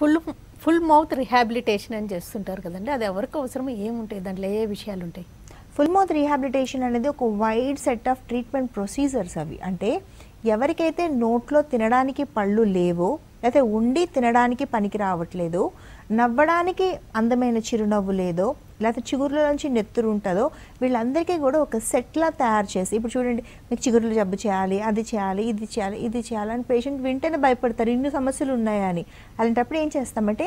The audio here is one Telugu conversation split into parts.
ఫుల్ ఫుల్ మౌత్ రిహాబిలిటేషన్ అని చేస్తుంటారు కదండి అది ఎవరికి అవసరం ఏముంటాయి దాంట్లో ఏ విషయాలు ఉంటాయి ఫుల్ మౌత్ రీహాబిలిటేషన్ అనేది ఒక wide set of treatment procedures అవి అంటే ఎవరికైతే నోట్లో తినడానికి పళ్ళు లేవో లేకపోతే ఉండి తినడానికి పనికి రావట్లేదు నవ్వడానికి అందమైన చిరునవ్వు లేదో లేకపోతే నుంచి నెత్తురు ఉంటుందో వీళ్ళందరికీ కూడా ఒక సెట్లా తయారు చేసి ఇప్పుడు చూడండి మీకు చిగురులు జబ్బు చేయాలి అది చేయాలి ఇది చేయాలి ఇది చేయాలి అని పేషెంట్ వింటేనే భయపడతారు ఇన్ని సమస్యలు ఉన్నాయని అలాంటప్పుడు ఏం చేస్తామంటే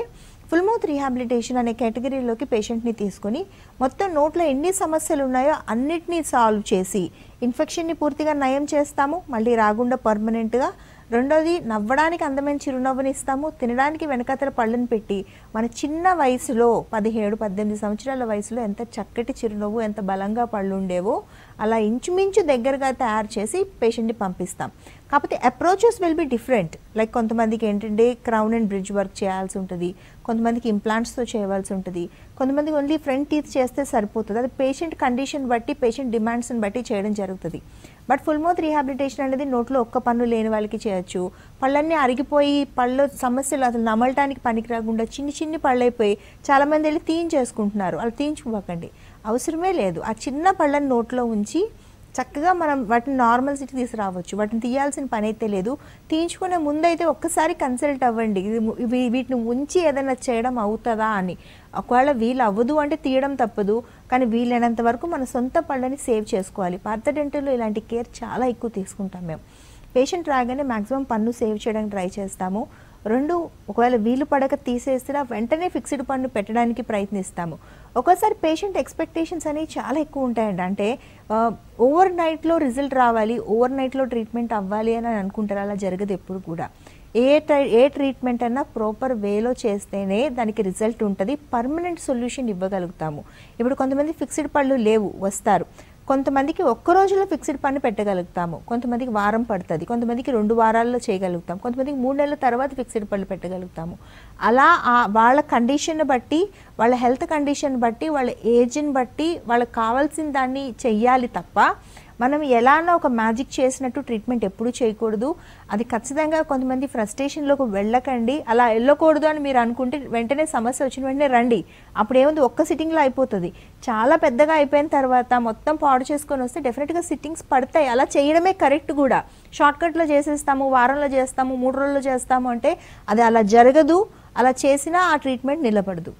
ఫుల్ మౌత్ రీహాబిలిటేషన్ అనే కేటగిరీలోకి పేషెంట్ని తీసుకొని మొత్తం నోట్లో ఎన్ని సమస్యలు ఉన్నాయో అన్నిటినీ సాల్వ్ చేసి ఇన్ఫెక్షన్ని పూర్తిగా నయం చేస్తాము మళ్ళీ రాకుండా పర్మనెంట్గా రెండోది నవ్వడానికి అందమైన చిరునవ్వుని ఇస్తాము తినడానికి వెనకతల పళ్ళని పెట్టి మన చిన్న వయసులో పదిహేడు పద్దెనిమిది సంవత్సరాల వయసులో ఎంత చక్కటి చిరునవ్వు ఎంత బలంగా పళ్ళు ఉండేవో అలా ఇంచుమించు దగ్గరగా తయారు చేసి పేషెంట్ని పంపిస్తాం కాకపోతే approaches will be different like కొంతమందికి ఏంటంటే క్రౌన్ అండ్ బ్రిడ్జ్ వర్క్ చేయాల్సి ఉంటుంది కొంతమందికి ఇంప్లాంట్స్తో చేయవలసి ఉంటుంది కొంతమందికి ఓన్లీ ఫ్రంట్ టీత్ చేస్తే సరిపోతుంది అది పేషెంట్ కండిషన్ బట్టి పేషెంట్ డిమాండ్స్ని బట్టి చేయడం జరుగుతుంది బట్ ఫుల్ మోత్ రీహాబిలిటేషన్ అనేది నోట్లో ఒక్క పన్ను లేని వాళ్ళకి చేయొచ్చు పళ్ళన్నీ అరిగిపోయి పళ్ళు సమస్యలు అసలు నమలటానికి పనికి రాకుండా చిన్ని చిన్ని పళ్ళైపోయి చాలామంది వెళ్ళి తీయించేసుకుంటున్నారు అలా తీయించుకోకండి అవసరమే లేదు ఆ చిన్న పళ్ళని నోట్లో ఉంచి చక్కగా మనం వాటిని నార్మల్ సిటీ తీసుకురావచ్చు వాటిని తీయాల్సిన పని అయితే లేదు తీయించుకునే ముందైతే ఒక్కసారి కన్సల్ట్ అవ్వండి ఇది వీటిని ఉంచి ఏదైనా చేయడం అవుతుందా అని ఒకవేళ వీలు అవ్వదు అంటే తీయడం తప్పదు కానీ వీలైనంత వరకు మన సొంత పళ్ళని సేవ్ చేసుకోవాలి పాత డెంటల్లో ఇలాంటి కేర్ చాలా ఎక్కువ తీసుకుంటాం మేము పేషెంట్ రాగానే మ్యాక్సిమం పన్ను సేవ్ చేయడానికి ట్రై చేస్తాము రెండు ఒకవేళ వీలు పడక తీసేస్తే వెంటనే ఫిక్స్డ్ ఫండ్ పెట్టడానికి ప్రయత్నిస్తాము ఒక్కోసారి పేషెంట్ ఎక్స్పెక్టేషన్స్ అనేవి చాలా ఎక్కువ ఉంటాయండి అంటే ఓవర్ నైట్లో రిజల్ట్ రావాలి ఓవర్ నైట్లో ట్రీట్మెంట్ అవ్వాలి అని అనుకుంటారు అలా జరగదు ఎప్పుడు కూడా ఏ ట్రై ఏ ట్రీట్మెంట్ అన్నా ప్రాపర్ వేలో చేస్తేనే దానికి రిజల్ట్ ఉంటుంది పర్మనెంట్ సొల్యూషన్ ఇవ్వగలుగుతాము ఇప్పుడు కొంతమంది ఫిక్స్డ్ పళ్ళు లేవు వస్తారు కొంతమందికి ఒక్క రోజులో ఫిక్స్డ్ పన్ను పెట్టగలుగుతాము కొంతమందికి వారం పడుతుంది కొంతమందికి రెండు వారాల్లో చేయగలుగుతాం కొంతమందికి మూడు నెలల తర్వాత ఫిక్స్డ్ పన్ను పెట్టగలుగుతాము అలా వాళ్ళ కండిషన్ బట్టి వాళ్ళ హెల్త్ కండిషన్ బట్టి వాళ్ళ ఏజ్ని బట్టి వాళ్ళకి కావాల్సిన దాన్ని చెయ్యాలి తప్ప మనం ఎలానో ఒక మ్యాజిక్ చేసినట్టు ట్రీట్మెంట్ ఎప్పుడు చేయకూడదు అది ఖచ్చితంగా కొంతమంది ఫ్రస్ట్రేషన్లోకి వెళ్ళకండి అలా వెళ్ళకూడదు అని మీరు అనుకుంటే వెంటనే సమస్య వచ్చిన వెంటనే రండి అప్పుడు ఏముంది ఒక్క సిట్టింగ్లో అయిపోతుంది చాలా పెద్దగా అయిపోయిన తర్వాత మొత్తం పాడు చేసుకొని వస్తే డెఫినెట్గా సిట్టింగ్స్ పడతాయి అలా చేయడమే కరెక్ట్ కూడా షార్ట్కట్లో చేసేస్తాము వారంలో చేస్తాము మూడు రోజుల్లో చేస్తాము అంటే అది అలా జరగదు అలా చేసినా ఆ ట్రీట్మెంట్ నిలబడదు